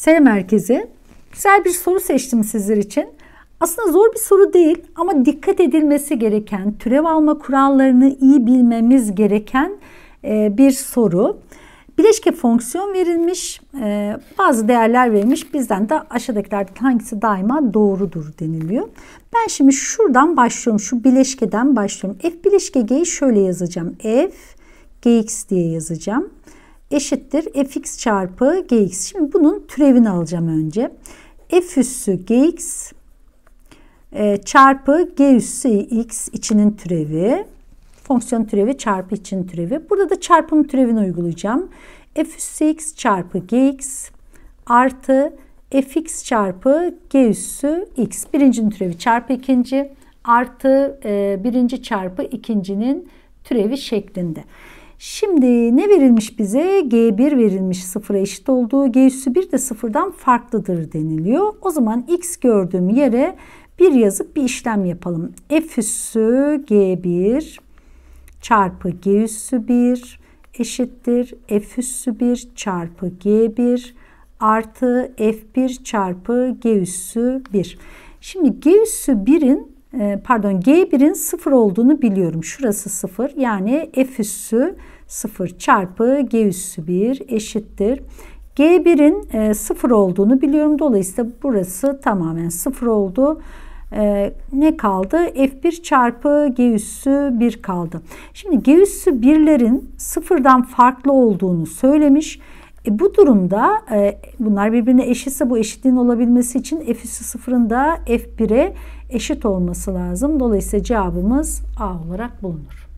Sera Merkezi. Güzel bir soru seçtim sizler için. Aslında zor bir soru değil ama dikkat edilmesi gereken, türev alma kurallarını iyi bilmemiz gereken e, bir soru. Bileşke fonksiyon verilmiş, e, bazı değerler verilmiş. Bizden de aşağıdakilerden hangisi daima doğrudur deniliyor. Ben şimdi şuradan başlıyorum, şu bileşkeden başlıyorum. F bileşke G'yi şöyle yazacağım. F, Gx diye yazacağım eşittir fx çarpı gx. Şimdi bunun türevini alacağım önce. f üssü gx e, çarpı g üssü x içinin türevi. Fonksiyon türevi çarpı için türevi. Burada da çarpımın türevini uygulayacağım. f üssü x çarpı gx artı fx çarpı g üssü x. Birincinin türevi çarpı ikinci artı e, birinci çarpı ikincinin türevi şeklinde. Şimdi ne verilmiş bize? G1 verilmiş sıfıra eşit olduğu G üssü 1 de sıfırdan farklıdır deniliyor. O zaman X gördüğüm yere bir yazıp bir işlem yapalım. F üssü G1 çarpı G üssü 1 eşittir. F üssü 1 çarpı G1 artı F1 çarpı G üssü 1. Şimdi G üssü 1'in ee, pardon G1'in 0 olduğunu biliyorum. Şurası 0 yani F üssü 0 çarpı G üssü 1 eşittir. G1'in 0 e, olduğunu biliyorum. Dolayısıyla burası tamamen 0 oldu. Ee, ne kaldı? F1 çarpı G üssü 1 kaldı. Şimdi G üssü 1'lerin sıfırdan farklı olduğunu söylemiş. E bu durumda e, bunlar birbirine eşitse bu eşitliğin olabilmesi için F'si sıfırın da F1'e eşit olması lazım. Dolayısıyla cevabımız A olarak bulunur.